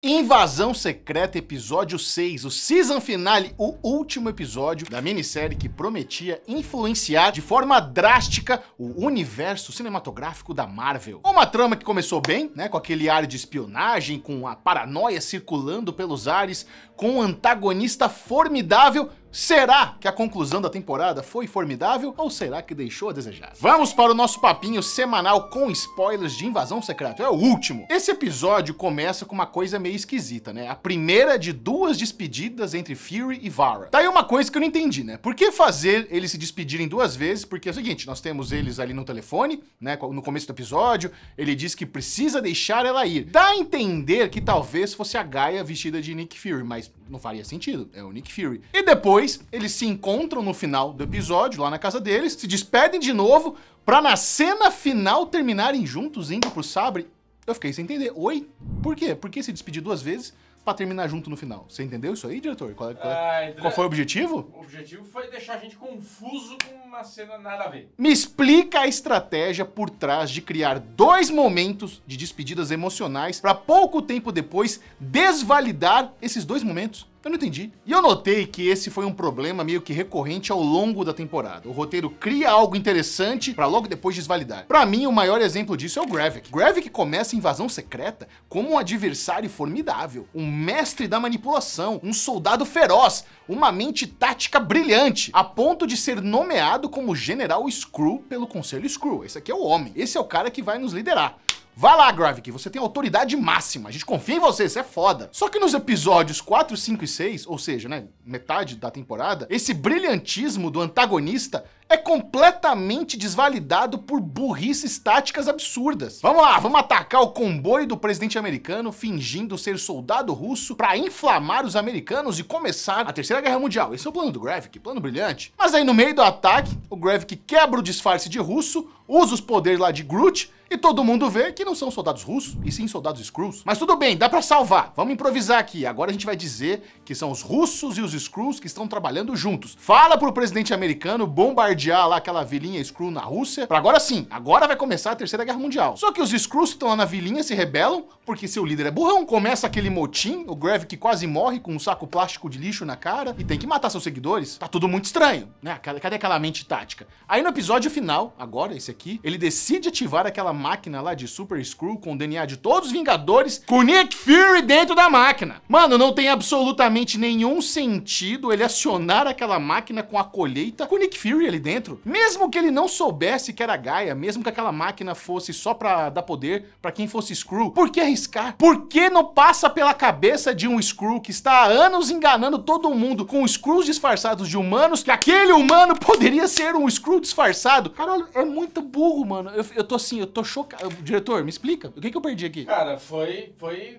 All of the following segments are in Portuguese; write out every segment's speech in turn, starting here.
Invasão Secreta, episódio 6, o season finale, o último episódio da minissérie que prometia influenciar de forma drástica o universo cinematográfico da Marvel. Uma trama que começou bem, né, com aquele ar de espionagem, com a paranoia circulando pelos ares, com um antagonista formidável, Será que a conclusão da temporada foi formidável ou será que deixou a desejar? Vamos para o nosso papinho semanal com spoilers de Invasão Secreta, é o último. Esse episódio começa com uma coisa meio esquisita, né? A primeira de duas despedidas entre Fury e Vara. Tá aí uma coisa que eu não entendi, né? Por que fazer eles se despedirem duas vezes? Porque é o seguinte, nós temos eles ali no telefone, né? No começo do episódio, ele diz que precisa deixar ela ir. Dá a entender que talvez fosse a Gaia vestida de Nick Fury, mas não faria sentido, é o Nick Fury. E depois eles se encontram no final do episódio, lá na casa deles, se despedem de novo, pra na cena final terminarem juntos indo pro Sabre. Eu fiquei sem entender. Oi? Por quê? Por que se despedir duas vezes? pra terminar junto no final. Você entendeu isso aí, diretor? Qual, é, qual, é- ah, qual, foi o objetivo? O objetivo foi deixar a gente confuso com uma cena nada a ver. Me explica a estratégia por trás de criar dois momentos de despedidas emocionais para pouco tempo depois desvalidar esses dois momentos. Eu não entendi. E eu notei que esse foi um problema meio que recorrente ao longo da temporada. O roteiro cria algo interessante para logo depois desvalidar. Para mim, o maior exemplo disso é o Gravik. Gravik começa a invasão secreta como um adversário formidável, um mestre da manipulação, um soldado feroz, uma mente tática brilhante, a ponto de ser nomeado como General Screw pelo Conselho Screw. Esse aqui é o homem. Esse é o cara que vai nos liderar. Vá lá, Gravik, você tem autoridade máxima. A gente confia em você, você é foda. Só que nos episódios 4, 5 e 6, ou seja, né, metade da temporada, esse brilhantismo do antagonista é completamente desvalidado por burrices táticas absurdas. Vamos lá, vamos atacar o comboio do presidente americano fingindo ser soldado russo para inflamar os americanos e começar a Terceira Guerra Mundial. Esse é o plano do Gravik, plano brilhante. Mas aí no meio do ataque, o Gravik quebra o disfarce de russo, usa os poderes lá de Groot e todo mundo vê que não são soldados russos, e sim soldados Skrulls. Mas tudo bem, dá pra salvar. Vamos improvisar aqui. Agora a gente vai dizer que são os russos e os Skrulls que estão trabalhando juntos. Fala pro presidente americano bombardear lá aquela vilinha Skrull na Rússia. Pra agora sim, agora vai começar a Terceira Guerra Mundial. Só que os Skrulls que estão lá na vilinha se rebelam, porque seu líder é burrão. Começa aquele motim, o que quase morre com um saco plástico de lixo na cara e tem que matar seus seguidores. Tá tudo muito estranho, né? Cadê aquela mente tática? Aí no episódio final, agora, esse aqui, ele decide ativar aquela máquina lá de Super Screw com o DNA de todos os Vingadores, com Nick Fury dentro da máquina. Mano, não tem absolutamente nenhum sentido ele acionar aquela máquina com a colheita com Nick Fury ali dentro. Mesmo que ele não soubesse que era Gaia, mesmo que aquela máquina fosse só pra dar poder pra quem fosse Screw, por que arriscar? Por que não passa pela cabeça de um Screw que está há anos enganando todo mundo com Screws disfarçados de humanos, que aquele humano poderia ser um Screw disfarçado? Caralho, é muito burro, mano. Eu, eu tô assim, eu tô chocado. Diretor, me explica. O que, que eu perdi aqui? Cara, foi, foi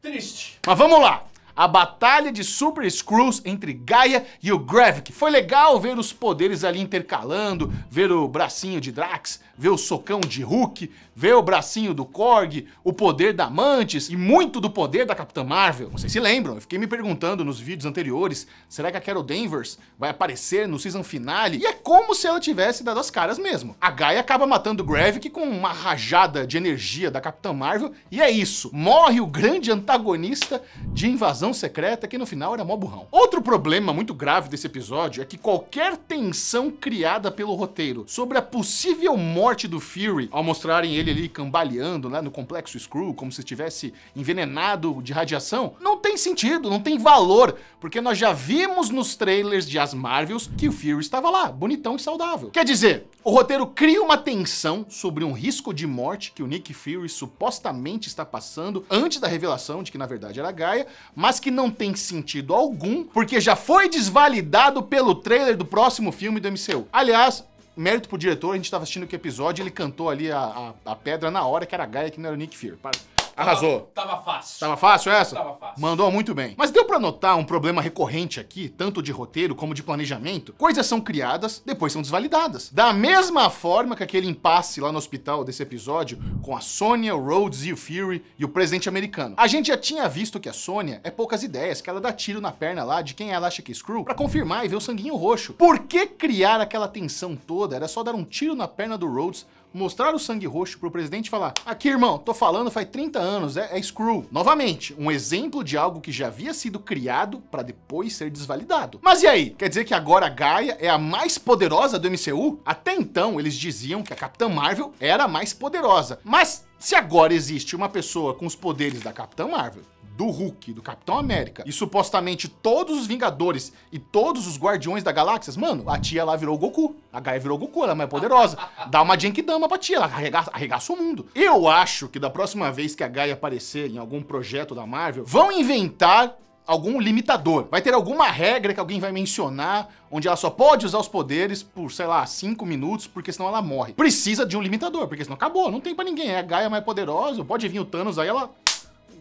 triste. Mas vamos lá a batalha de Super Screws entre Gaia e o Gravik. Foi legal ver os poderes ali intercalando, ver o bracinho de Drax, vê o socão de Hulk, vê o bracinho do Korg, o poder da Mantis e muito do poder da Capitã Marvel. Vocês se lembram? Eu fiquei me perguntando nos vídeos anteriores, será que a Carol Danvers vai aparecer no season finale? E é como se ela tivesse dado as caras mesmo. A Gaia acaba matando o Gravik com uma rajada de energia da Capitã Marvel e é isso. Morre o grande antagonista de Invasão Secreta, que no final era mó burrão. Outro problema muito grave desse episódio é que qualquer tensão criada pelo roteiro sobre a possível morte morte do Fury, ao mostrarem ele ali cambaleando né, no complexo Screw, como se estivesse envenenado de radiação, não tem sentido, não tem valor, porque nós já vimos nos trailers de As Marvels que o Fury estava lá, bonitão e saudável. Quer dizer, o roteiro cria uma tensão sobre um risco de morte que o Nick Fury supostamente está passando antes da revelação de que na verdade era Gaia, mas que não tem sentido algum, porque já foi desvalidado pelo trailer do próximo filme do MCU. Aliás, mérito pro diretor, a gente tava assistindo que episódio ele cantou ali a, a, a pedra na hora, que era a Gaia, que não era o Nick Fury. Para. Arrasou. Tava fácil. Tava fácil essa? Tava fácil. Mandou muito bem. Mas deu para notar um problema recorrente aqui, tanto de roteiro como de planejamento? Coisas são criadas, depois são desvalidadas. Da mesma forma que aquele impasse lá no hospital desse episódio com a Sônia, o Rhodes e o Fury e o presidente americano. A gente já tinha visto que a Sônia é poucas ideias, que ela dá tiro na perna lá de quem ela acha que é Screw para confirmar e ver o sanguinho roxo. Por que criar aquela tensão toda? Era só dar um tiro na perna do Rhodes mostrar o sangue roxo pro presidente e falar: aqui, irmão, tô falando faz 30 anos, é, é screw. Novamente, um exemplo de algo que já havia sido criado para depois ser desvalidado. Mas e aí? Quer dizer que agora a Gaia é a mais poderosa do MCU? Até então, eles diziam que a Capitã Marvel era a mais poderosa. Mas se agora existe uma pessoa com os poderes da Capitã Marvel do Hulk, do Capitão América e supostamente todos os Vingadores e todos os Guardiões da Galáxia, mano, a tia lá virou o Goku. A Gaia virou o Goku, ela é mais poderosa. Dá uma Genkidama pra tia, ela arregaça, arregaça o mundo. Eu acho que da próxima vez que a Gaia aparecer em algum projeto da Marvel, vão inventar algum limitador. Vai ter alguma regra que alguém vai mencionar, onde ela só pode usar os poderes por, sei lá, 5 minutos, porque senão ela morre. Precisa de um limitador, porque senão acabou, não tem para ninguém. É a Gaia mais poderosa, pode vir o Thanos, aí ela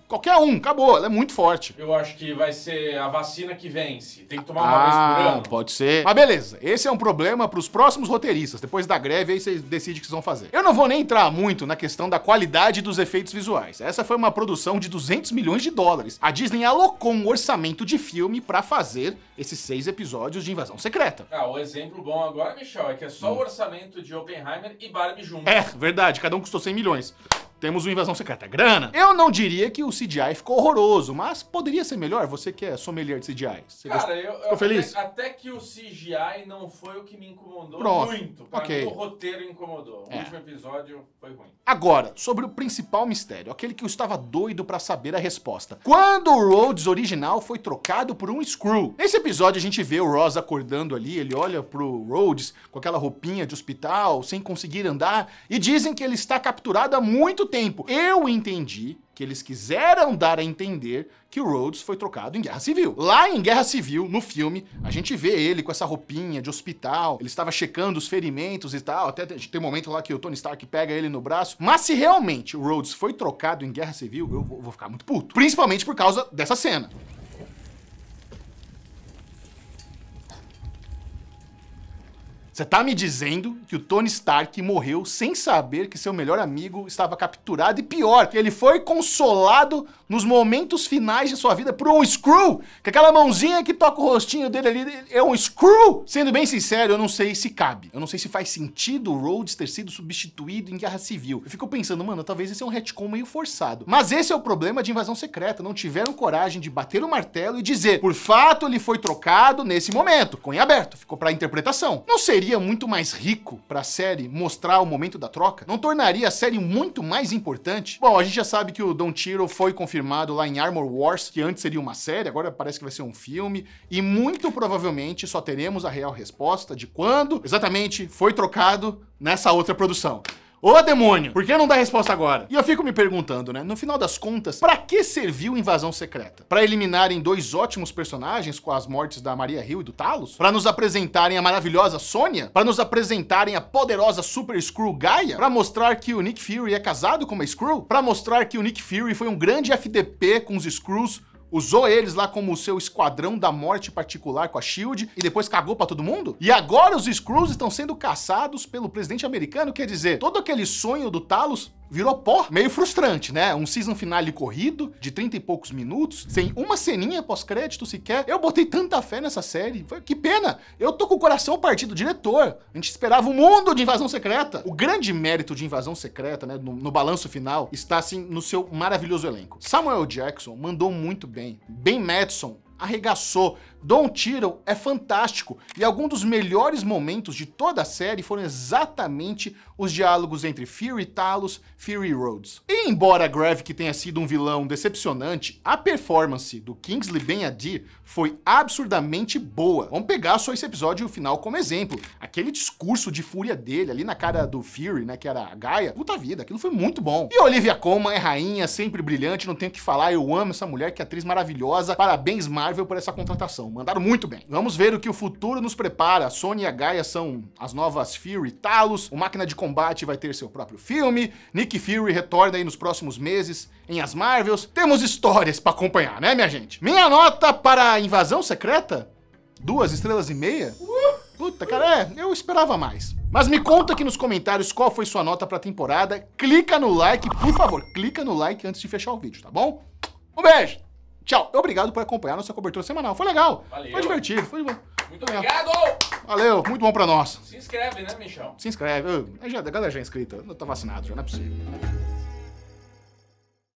Qualquer um, acabou, ela é muito forte. Eu acho que vai ser a vacina que vence. Tem que tomar uma ah, vez por ah, ano. Pode ser. Mas beleza, esse é um problema para os próximos roteiristas. Depois da greve, aí vocês decidem o que vocês vão fazer. Eu não vou nem entrar muito na questão da qualidade dos efeitos visuais. Essa foi uma produção de 200 milhões de dólares. A Disney alocou um orçamento de filme para fazer esses seis episódios de Invasão Secreta. Ah, o exemplo bom agora, Michel, é que é só hum. o orçamento de Oppenheimer e Barbie juntos. É, verdade. Cada um custou 100 milhões. Temos uma invasão secreta. É grana! Eu não diria que o CGI ficou horroroso, mas poderia ser melhor. Você que é sommelier de CGI. Você Cara, eu, ficou eu, feliz? Até, até, que o CGI não foi o que me incomodou Pronto. muito. Pra okay. mim, o roteiro incomodou. O é. último episódio foi ruim. Agora, sobre o principal mistério, aquele que eu estava doido para saber a resposta. Quando o Rhodes original foi trocado por um Screw? Nesse episódio a gente vê o Ross acordando ali, ele olha pro Rhodes com aquela roupinha de hospital, sem conseguir andar, e dizem que ele está capturado há muito tempo, eu entendi que eles quiseram dar a entender que o Rhodes foi trocado em Guerra Civil. Lá em Guerra Civil, no filme, a gente vê ele com essa roupinha de hospital, ele estava checando os ferimentos e tal, até tem um momento lá que o Tony Stark pega ele no braço. Mas se realmente o Rhodes foi trocado em Guerra Civil, eu vou ficar muito puto. Principalmente por causa dessa cena. Você tá me dizendo que o Tony Stark morreu sem saber que seu melhor amigo estava capturado e pior, que ele foi consolado nos momentos finais de sua vida por um Screw, que aquela mãozinha que toca o rostinho dele ali é um Screw? Sendo bem sincero, eu não sei se cabe. Eu não sei se faz sentido o Rhodes ter sido substituído em Guerra Civil. Eu fico pensando, mano, talvez esse é um retcon meio forçado. Mas esse é o problema de Invasão Secreta, não tiveram coragem de bater o martelo e dizer, por fato ele foi trocado nesse momento, com em aberto, ficou pra interpretação. Não seria seria muito mais rico para a série mostrar o momento da troca? Não tornaria a série muito mais importante? Bom, a gente já sabe que o Don Tiro foi confirmado lá em Armor Wars, que antes seria uma série, agora parece que vai ser um filme, e muito provavelmente só teremos a real resposta de quando exatamente foi trocado nessa outra produção. Ô demônio, por que não dá resposta agora? E eu fico me perguntando, né? No final das contas, para que serviu Invasão Secreta? Para eliminarem dois ótimos personagens com as mortes da Maria Hill e do Talos? Para nos apresentarem a maravilhosa Sônia? Para nos apresentarem a poderosa Super Screw Gaia? Para mostrar que o Nick Fury é casado com uma Screw? Para mostrar que o Nick Fury foi um grande FDP com os Screws usou eles lá como seu esquadrão da morte particular com a SHIELD e depois cagou para todo mundo? E agora os Skrulls estão sendo caçados pelo presidente americano, quer dizer, todo aquele sonho do Talos virou pó, meio frustrante, né? Um season finale corrido, de 30 e poucos minutos, sem uma ceninha pós-crédito sequer. Eu botei tanta fé nessa série. Foi, que pena! Eu tô com o coração partido, diretor. A gente esperava o um mundo de Invasão Secreta. O grande mérito de Invasão Secreta, né, no, no balanço final, está, assim, no seu maravilhoso elenco. Samuel Jackson mandou muito bem. Ben Madison arregaçou, Don Tiro é fantástico e alguns dos melhores momentos de toda a série foram exatamente os diálogos entre Fury Talos, Fury Rhodes. E embora Gravik tenha sido um vilão decepcionante, a performance do Kingsley Ben-Adi foi absurdamente boa. Vamos pegar só esse episódio final como exemplo. Aquele discurso de fúria dele ali na cara do Fury, né, que era a Gaia. Puta vida, aquilo foi muito bom. E Olivia Colman é rainha, sempre brilhante, não tenho o que falar, eu amo essa mulher, que atriz maravilhosa. Parabéns Marvel por essa contratação mandaram muito bem. Vamos ver o que o futuro nos prepara. A Sony e a Gaia são as novas Fury Talos, o Máquina de Combate vai ter seu próprio filme, Nick Fury retorna aí nos próximos meses em As Marvels. Temos histórias para acompanhar, né, minha gente? Minha nota para a Invasão Secreta? Duas estrelas e meia? Puta, cara, é, eu esperava mais. Mas me conta aqui nos comentários qual foi sua nota pra temporada. Clica no like, por favor, clica no like antes de fechar o vídeo, tá bom? Um beijo! Tchau. Obrigado por acompanhar nossa cobertura semanal. Foi legal. Valeu. Foi divertido. Foi bom. Muito obrigado! Valeu, muito bom pra nós. Se inscreve, né, Michão? Se inscreve. Eu, já, a galera já é inscrita. Eu tô vacinado, já não é possível.